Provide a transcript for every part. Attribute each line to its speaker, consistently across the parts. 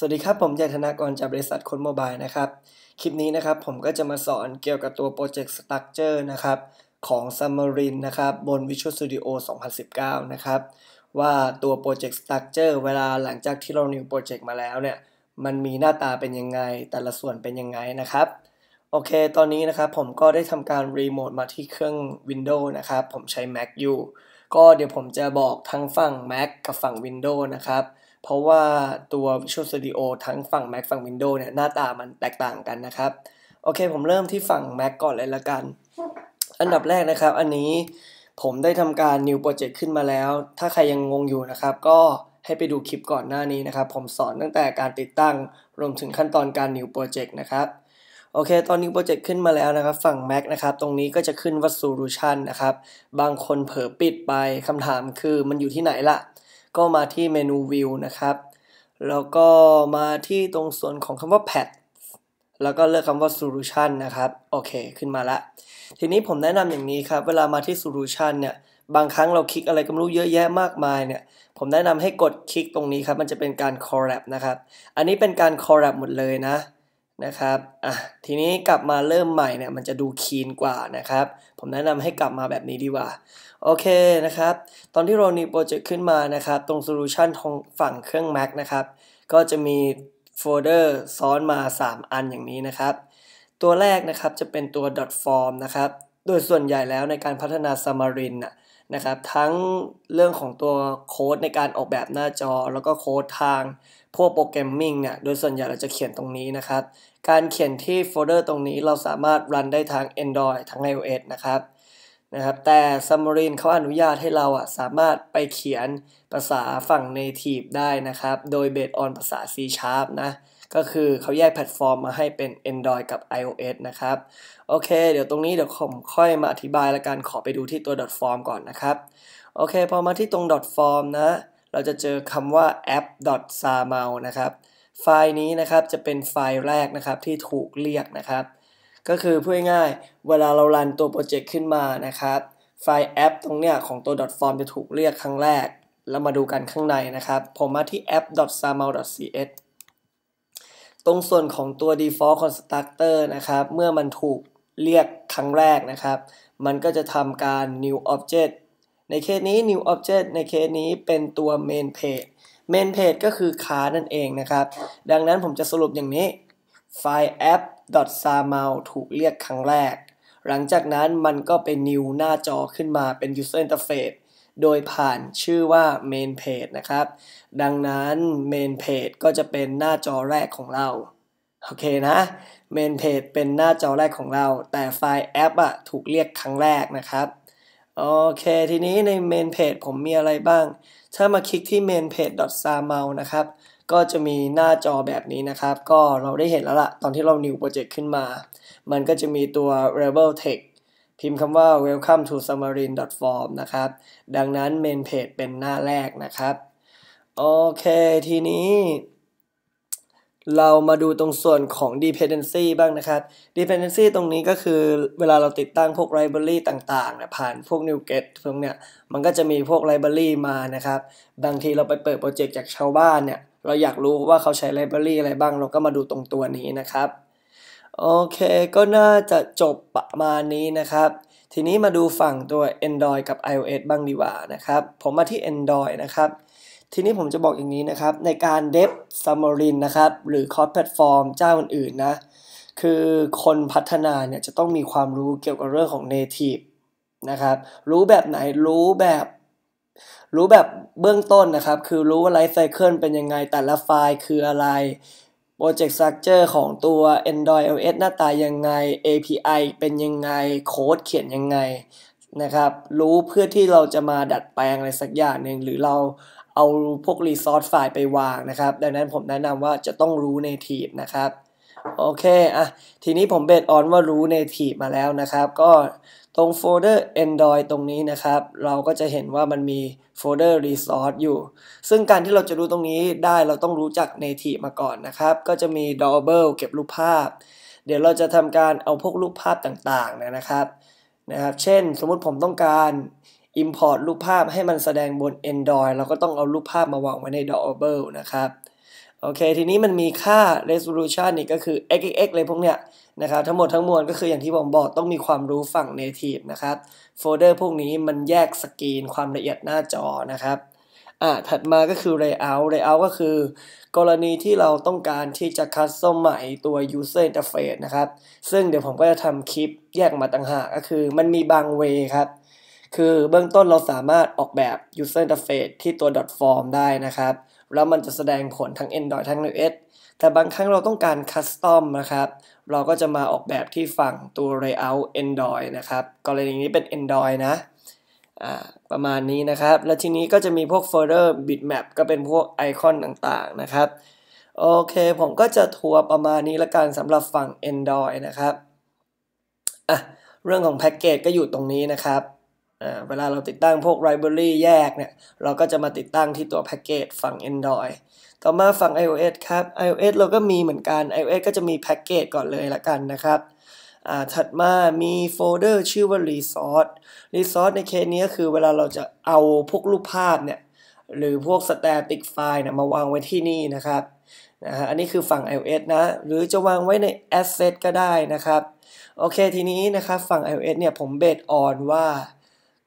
Speaker 1: สวัสดีครับ ผมยัยธนากรจากบริษัทคนโมบายนะครับ คลิปนี้นะครับผมก็จะมาสอนเกี่ยวกับตัวโปรเจกต์สตั๊กเจอร์นะครับ ของ Xamarin นะครับบน Visual Studio 2019 นะครับ ว่าตัวโปรเจกต์สตั๊กเจอร์เวลาหลังจากที่เรา new โปรเจกต์มาแล้วเนี่ย มันมีหน้าตาเป็นยังไง แต่ละส่วนเป็นยังไงนะครับ โอเคตอนนี้นะครับผมก็ได้ทำการรีโมทมาที่เครื่อง Windows นะครับ ผมใช้ Mac อยู่ก็เดี๋ยวผมจะบอกทั้งฝั่ง Mac กับฝั่ง Windows นะครับเพราะว่าตัว Visual Studio ทั้งฝั่ง Mac ฝั่ง Windows เนี่ยหน้าตามันแตกต่างกันนะครับ โอเค ผมเริ่มที่ฝั่ง Mac ก่อนเลยละกัน อันดับแรกนะครับอันนี้ผมได้ทำการ New Project ขึ้นมาแล้ว ถ้าใครยังงงอยู่นะครับ ก็ให้ไปดูคลิปก่อนหน้านี้นะครับ ผมสอนตั้งแต่การติดตั้งรวมถึงขั้นตอนการ New Project นะครับโอเค ตอนนี้โปรเจกต์ขึ้นมาแล้วนะครับ ฝั่ง Mac นะครับตรงนี้ก็จะขึ้นว่า Solution นะครับบางคนเผลอปิดไปคำถามคือมันอยู่ที่ไหนละ่ะก็มาที่เมนูวิวนะครับ แล้วก็มาที่ตรงส่วนของคำว่า Pad แล้วก็เลือกคำว่า solution นะครับ โอเค ขึ้นมาละ ทีนี้ผมแนะนำอย่างนี้ครับ เวลามาที่ solution เนี่ย บางครั้งเราคลิกอะไรก็ไม่รู้เยอะแยะมากมายเนี่ย ผมแนะนำให้กดคลิกตรงนี้ครับ มันจะเป็นการ collab นะครับ อันนี้เป็นการ collab หมดเลยนะนะครับ อ่ะ ทีนี้กลับมาเริ่มใหม่เนี่ยมันจะดูคีนกว่านะครับ ผมแนะนำให้กลับมาแบบนี้ดีกว่า โอเคนะครับ ตอนที่เรามีโปรเจกต์ขึ้นมานะครับ ตรงโซลูชันของฝั่งเครื่อง Mac นะครับ ก็จะมีโฟลเดอร์ซ้อนมา 3 อันอย่างนี้นะครับ ตัวแรกนะครับจะเป็นตัว .form นะครับ โดยส่วนใหญ่แล้วในการพัฒนา Xamarin น่ะนะครับทั้งเรื่องของตัวโค้ดในการออกแบบหน้าจอแล้วก็โค้ดทางพวกโปรแกรมมิ่งเนี่ยโดยส่วนใหญ่เราจะเขียนตรงนี้นะครับ การเขียนที่โฟลเดอร์ตรงนี้เราสามารถรันได้ทั้ง Android ทั้ง iOS นะครับนะครับแต่ซัมม r รีนเขาอนุญาตให้เราอ่ะสามารถไปเขียนภาษาฝั่ง Native ได้นะครับโดยเบสออนภาษา C Sharp นะก็คือเขาแยกแพลตฟอร์มมาให้เป็น Android กับ iOS นะครับโอเคเดี๋ยวตรงนี้เดี๋ยวผมค่อยมาอธิบายละกันขอไปดูที่ตัว .form ก่อนนะครับโอเคพอมาที่ตรง .form นะเราจะเจอคำว่า a p p s a m l นะครับไฟล์นี้นะครับจะเป็นไฟล์แรกนะครับที่ถูกเรียกนะครับ ก็คือพูดง่ายเวลาเรารันตัวโปรเจกต์ขึ้นมานะครับ ไฟล์แอปตรงเนี้ยของตัว .form จะถูกเรียกครั้งแรกแล้วมาดูกันข้างในนะครับผมมาที่ a p p s a m l c s ตรงส่วนของตัว default constructor นะครับ เมื่อมันถูกเรียกครั้งแรกนะครับ มันก็จะทำการ new object ในเคสนี้ new object ในเคสนี้เป็นตัว main page main page ก็คือค้านั่นเองนะครับ ดังนั้นผมจะสรุปอย่างนี้ไฟล์ app s a m a l ถูกเรียกครั้งแรก หลังจากนั้นมันก็เป็น new หน้าจอขึ้นมาเป็น user interface โดยผ่านชื่อว่า main page นะครับ ดังนั้น main page ก็จะเป็นหน้าจอแรกของเราโอเคนะ เมนเพจเป็นหน้าจอแรกของเรา แต่ไฟล์แอปอะถูกเรียกครั้งแรกนะครับ โอเค ทีนี้ในเมนเพจผมมีอะไรบ้าง ถ้ามาคลิกที่ mainpage.xaml นะครับ ก็จะมีหน้าจอแบบนี้นะครับ ก็เราได้เห็นแล้วละ่ะ ตอนที่เรา new project ขึ้นมา มันก็จะมีตัว rebel text พิมพ์คำว่า welcome to submarine form นะครับ ดังนั้นเมนเพจเป็นหน้าแรกนะครับโอเค ทีนี้เรามาดูตรงส่วนของ dependency บ้างนะครับ dependency ตรงนี้ก็คือเวลาเราติดตั้งพวก library ต่างๆเนี่ยผ่านพวก NuGet ตรงเนี้ยมันก็จะมีพวก library มานะครับบางทีเราไปเปิดโปรเจกต์จากชาวบ้านเนี่ยเราอยากรู้ว่าเขาใช้ library อะไรบ้าง เราก็มาดูตรงตัวนี้นะครับ โอเคก็น่าจะจบประมาณนี้นะครับ ทีนี้มาดูฝั่งตัว Android กับ iOS บ้างดีกว่านะครับ ผมมาที่ Android นะครับทีนี้ผมจะบอกอย่างนี้นะครับในการเดฟซัมมารินนะครับ หรือคอร์สแพลตฟอร์มเจ้าอื่นๆนะ คือคนพัฒนาเนี่ยจะต้องมีความรู้เกี่ยวกับเรื่องของ Native นะครับรู้แบบไหนรู้แบบ รู้แบบเบื้องต้นนะครับ คือรู้ว่าไลฟ์ไซเคิลเป็นยังไง แต่ละไฟล์คืออะไรโปรเจกต์สักเจอของตัว Android o s หน้าตายังไง API เป็นยังไงโค้ดเขียนยังไงนะครับ รู้เพื่อที่เราจะมาดัดแปลงอะไรสักอย่างหนึ่งหรือเราเอาพวกรีซอสไฟล์ไปวางนะครับ ดังนั้นผมแนะนำว่าจะต้องรู้ native นะครับโอเคอ่ะทีนี้ผมเบสออนว่ารู้ native มาแล้วนะครับ ก็ตรงโฟลเดอร์ Android ตรงนี้นะครับ เราก็จะเห็นว่ามันมีโฟลเดอร์รีซอสอยู่ ซึ่งการที่เราจะรู้ตรงนี้ได้เราต้องรู้จัก Native มาก่อนนะครับ ก็จะมี d o เ b l e เก็บรูปภาพ เดี๋ยวเราจะทำการเอาพวกรูปภาพต่างๆนะครับนะครับเช่นสมมติผมต้องการ Import รูปภาพให้มันแสดงบน Android เราก็ต้องเอารูปภาพมาวางไว้ใน d o w b l e นะครับ โอเค ทีนี้มันมีค่า resolution นี่ก็คือ xxx เลยพวกเนี้ยนะครับ ทั้งหมดทั้งมวลก็คืออย่างที่ผมบอกต้องมีความรู้ฝั่ง native นะครับโฟลเดอร์พวกนี้มันแยกสกรีนความละเอียดหน้าจอนะครับ อ่า ถัดมาก็คือ layout layout ก็คือ กรณีที่เราต้องการที่จะคัส t o มใหม่ตัว user interface นะครับ ซึ่งเดี๋ยวผมก็จะทำคลิปแยกมาต่างหากก็คือ มันมีบางเวครับคือเบื้องต้นเราสามารถออกแบบ user interface ที่ตัว .form ได้นะครับ แล้วมันจะแสดงผลทั้ง Android ทั้ง iOS แต่บางครั้งเราต้องการ custom นะครับ เราก็จะมาออกแบบที่ฝั่งตัว layout Android นะครับกรณีนี้เป็น Android นะ ประมาณนี้นะครับ แล้วทีนี้ก็จะมีพวก folder bitmap ก็เป็นพวกไอคอนต่างๆ นะครับ โอเค ผมก็จะทัวร์ประมาณนี้ละกันสำหรับฝั่ง Android นะครับอ่ะเรื่องของแพ็กเกจก็อยู่ตรงนี้นะครับเวลาเราติดตั้งพวก library แยกเนี่ยเราก็จะมาติดตั้งที่ตัวแพ็กเกจฝั่ง Android ต่อมาฝั่ง iOS ครับ iOS เราก็มีเหมือนกัน iOS ก็จะมีแพ็กเกจก่อนเลยละกันนะครับ ถัดมามีโฟลเดอร์ชื่อว่า Resource Resource ในเคสนี้คือเวลาเราจะเอาพวกรูปภาพเนี่ยหรือพวก static file นะมาวางไว้ที่นี่นะครับนะฮะอันนี้คือฝั่ง iOS นะ หรือจะวางไว้ใน Asset ก็ได้นะครับโอเคทีนี้นะครับฝั่ง iOS เนี่ยผมเบสออนว่า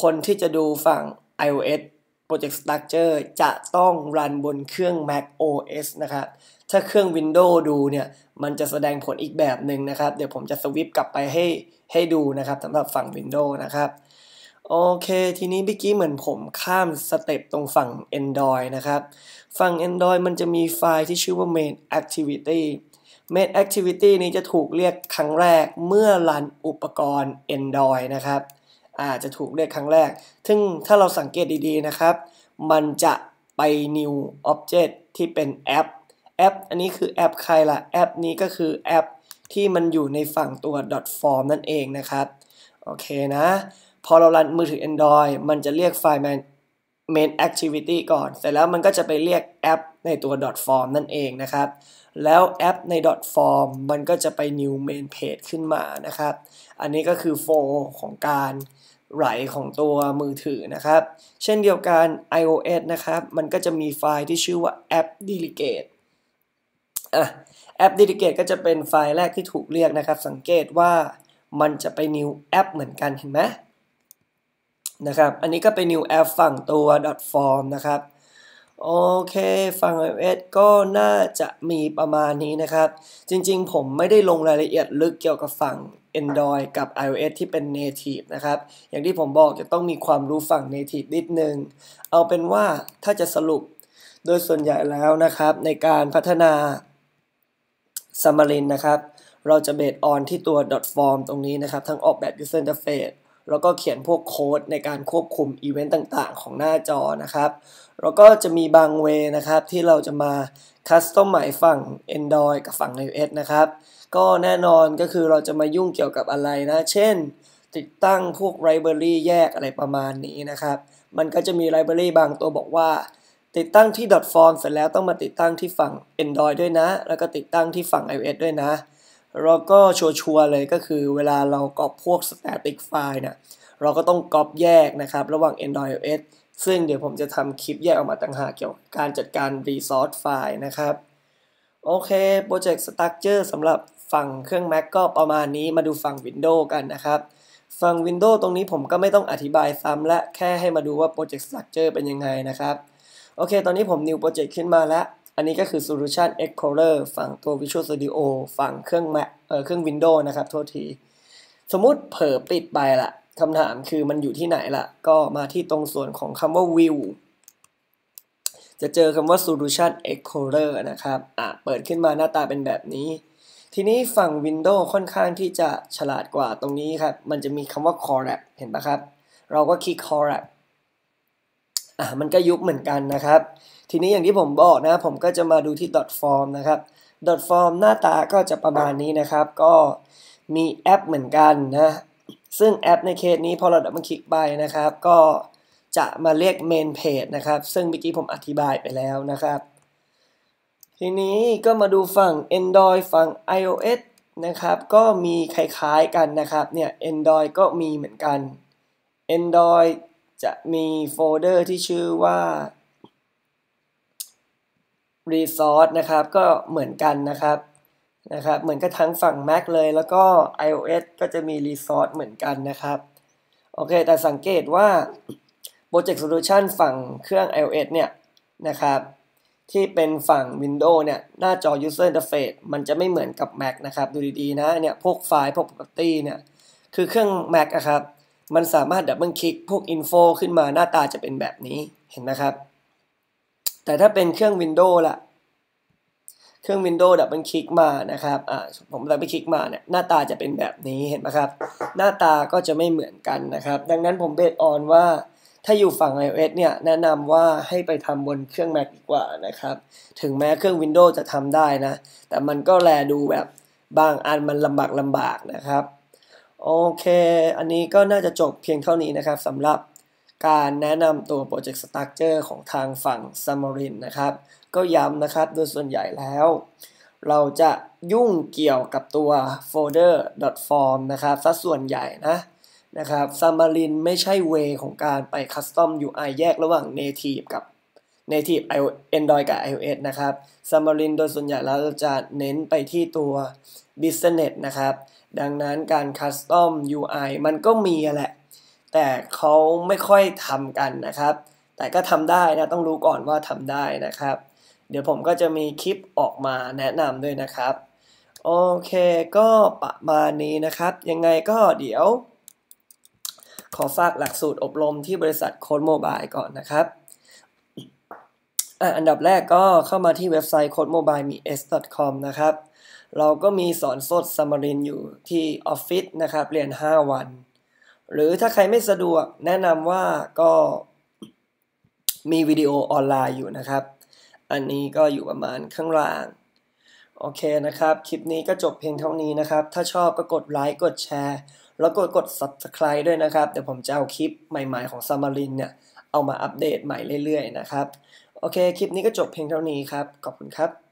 Speaker 1: คนที่จะดูฝั่ง iOS Project Structure จะต้องรันบนเครื่อง Mac OS นะครับ ถ้าเครื่อง Windows ดูเนี่ย มันจะแสดงผลอีกแบบหนึ่งนะครับ เดี๋ยวผมจะสวิปกลับไปให้ให้ดูนะครับสำหรับฝั่ง Windows นะครับ โอเค ทีนี้เมื่อกี้เหมือนผมข้ามสเต็ปตรงฝั่ง Android นะครับ ฝั่ง Android มันจะมีไฟล์ที่ชื่อว่า main activity main activity นี้จะถูกเรียกครั้งแรกเมื่อรันอุปกรณ์ Android นะครับอาจจะถูกเรียกครั้งแรก ซึ่งถ้าเราสังเกตดีๆนะครับ มันจะไป new object ที่เป็นแอปแอปอันนี้คือแอปใครละ่ะ แอป นี้ก็คือแอปที่มันอยู่ในฝั่งตัว .form นั่นเองนะครับ โอเคนะ พอเรารันมือถือ Android มันจะเรียกไฟล์ main activity ก่อนเสร็จแล้วมันก็จะไปเรียกแอปในตัว .form นั่นเองนะครับ แล้วแอปใน .form มันก็จะไป new main page ขึ้นมานะครับ อันนี้ก็คือโฟของการไหลของตัวมือถือนะครับ เช่นเดียวกัน iOS นะครับ มันก็จะมีไฟล์ที่ชื่อว่า app delegate อ่ะ app delegate ก็จะเป็นไฟล์แรกที่ถูกเรียกนะครับ สังเกตว่ามันจะไป new app เหมือนกันเห็นไหมนะครับ อันนี้ก็เป็น new app ฝั่งตัว .form นะครับ โอเค ฝั่ง iOS ก็น่าจะมีประมาณนี้นะครับ จริงๆผมไม่ได้ลงรายละเอียดลึกเกี่ยวกับฝั่ง Android กับ iOS ที่เป็น Native นะครับอย่างที่ผมบอกจะต้องมีความรู้ฝั่ง Native นิดนึง เอาเป็นว่าถ้าจะสรุป โดยส่วนใหญ่แล้วนะครับ ในการพัฒนา s a m a r i n นะครับเราจะเบสออนที่ตัว .form ตรงนี้นะครับ ทั้งออกแบบ user interface แล้วก็เขียนพวกโค้ด ในการควบคุมอีเวนต์ต่าง ๆ ของหน้าจอนะครับ แล้วก็จะมีบางเวนะครับที่เราจะมาคัสตอมใหม่ฝั่ง Android กับฝั่ง iOS นะครับก็แน่นอนก็คือเราจะมายุ่งเกี่ยวกับอะไรนะ เช่น ติดตั้งพวกไลบรารีแยกอะไรประมาณนี้นะครับ มันก็จะมีไลบรารีบางตัวบอกว่า ติดตั้งที่ .form เสร็จแล้วต้องมาติดตั้งที่ฝั่ง Android ด้วยนะ แล้วก็ติดตั้งที่ฝั่ง iOS ด้วยนะ เราก็ชัวัวเลยก็คือ เวลาเรากอบพวก static file เนี่ยเราก็ต้องกอบแยกนะครับระหว่าง Android i OS ซึ่งเดี๋ยวผมจะทำคลิปแยกออกมาต่างหากเกี่ยวกับการจัดการ resource file นะครับโอเคโปรเจกต์ Structure สำหรับฝั่งเครื่อง Mac ก็ประมาณนี้มาดูฝั่ง Windows กันนะครับ ฝั่ง Windows ตรงนี้ผมก็ไม่ต้องอธิบายซ้ำและแค่ให้มาดูว่า Project Structure เป็นยังไงนะครับ โอเค ตอนนี้ผม New Project ขึ้นมาแล้ว อันนี้ก็คือ Solution Explorer ฝั่งตัว Visual Studio ฝั่งเครื่อง Mac เออเครื่อง Windows นะครับ โทษที สมมุติเผลอปิดไปละ คำถามคือมันอยู่ที่ไหนละ ก็มาที่ตรงส่วนของคำว่า View จะเจอคำว่า solution explorer นะครับ อ่ะเปิดขึ้นมาหน้าตาเป็นแบบนี้ทีนี้ฝั่ง Windows ค่อนข้างที่จะฉลาดกว่าตรงนี้ครับ มันจะมีคำว่า c o r e c t เห็นปะครับ เราก็คลิก c o r e c t อ่ะมันก็ยุบเหมือนกันนะครับ ทีนี้อย่างที่ผมบอกนะผมก็จะมาดูที่ .form นะครับ .form หน้าตาก็จะประมาณนี้นะครับ ก็มีแอปเหมือนกันนะ ซึ่งแอปในเคสนี้พอเราดับมันคลิกไปนะครับ ก็จะมาเรียก main page นะครับ ซึ่งเมื่อกี้ผมอธิบายไปแล้วนะครับทีนี้ก็มาดูฝั่ง Android ฝั่ง iOS นะครับ ก็มีคล้ายๆ กันนะครับเนี่ย Android ก็มีเหมือนกัน Android จะมีโฟลเดอร์ที่ชื่อว่า Resource นะครับก็เหมือนกันนะครับนะครับเหมือนกับทั้งฝั่ง Mac เลย แล้วก็ iOS ก็จะมี Resource เหมือนกันนะครับ โอเค แต่สังเกตว่า Project Solution ฝั่งเครื่อง iOS เนี่ยนะครับที่เป็นฝั่ง Windows เนี่ยหน้าจอ User Interface มันจะไม่เหมือนกับ Mac นะครับ ดูดีๆ นะเนี่ย พวกไฟล์พวก Property เนี่ยคือเครื่อง Mac อะครับ มันสามารถดับเบิลคลิก พวก Info ขึ้นมาหน้าตาจะเป็นแบบนี้เห็นไหมครับ แต่ถ้าเป็นเครื่อง Windows ล่ะเครื่อง Windows ดับเบิลคลิกมานะครับอ่าผมดับเบิลคลิกมาเนี่ยหน้าตาจะเป็นแบบนี้เห็นไหมครับ หน้าตาก็จะไม่เหมือนกันนะครับ ดังนั้นผมเบสออนว่าถ้าอยู่ฝั่ง iOS เนี่ยแนะนำว่าให้ไปทำบนเครื่อง Mac ดีกว่านะครับ ถึงแม้เครื่อง Windows จะทำได้นะ แต่มันก็แลดูแบบบางอันมันลำบากลำบากนะครับโอเค อันนี้ก็น่าจะจบเพียงเท่านี้นะครับสำหรับการแนะนำตัว Project Structure ของทางฝั่ง s a m a r i n นะครับ ก็ย้ำนะครับโดยส่วนใหญ่แล้ว เราจะยุ่งเกี่ยวกับตัวโฟลเดอร์ .form นะครับซะส่วนใหญ่นะนะครับซามารินไม่ใช่เวของการไปคัสตอม UI แยกระหว่าง Native กับ Native Android กับ iOS นะครับซามารินโดยส่วนใหญ่เราจะเน้นไปที่ตัว Business นะครับดังนั้นการคัสตอม UI มันก็มีแหละ แต่เขาไม่ค่อยทำกันนะครับ แต่ก็ทำได้นะ ต้องรู้ก่อนว่าทำได้นะครับ เดี๋ยวผมก็จะมีคลิปออกมาแนะนำด้วยนะครับ โอเค ก็ประมาณนี้นะครับ ยังไงก็เดี๋ยวขอฝากหลักสูตรอบรมที่บริษัทโค้ดโมบายก่อนนะครับ อันดับแรกก็เข้ามาที่เว็บไซต์ c o d e m o b i l e m s c o m นะครับ เราก็มีสอนสดสมารินอยู่ที่ออฟฟิศนะครับเรียน 5 วัน หรือถ้าใครไม่สะดวกแนะนำว่าก็มีวิดีโอออนไลน์อยู่นะครับ อันนี้ก็อยู่ประมาณข้างล่าง โอเคนะครับ คลิปนี้ก็จบเพียงเท่านี้นะครับ ถ้าชอบก็กดไลค์กดแชร์แล้วกดกด subscribe ด้วยนะครับ เดี๋ยวผมจะเอาคลิปใหม่ๆของซามารินเนี่ย เอามาอัปเดตใหม่เรื่อยๆ นะครับ โอเคคลิปนี้ก็จบเพียงเท่านี้ครับ ขอบคุณครับ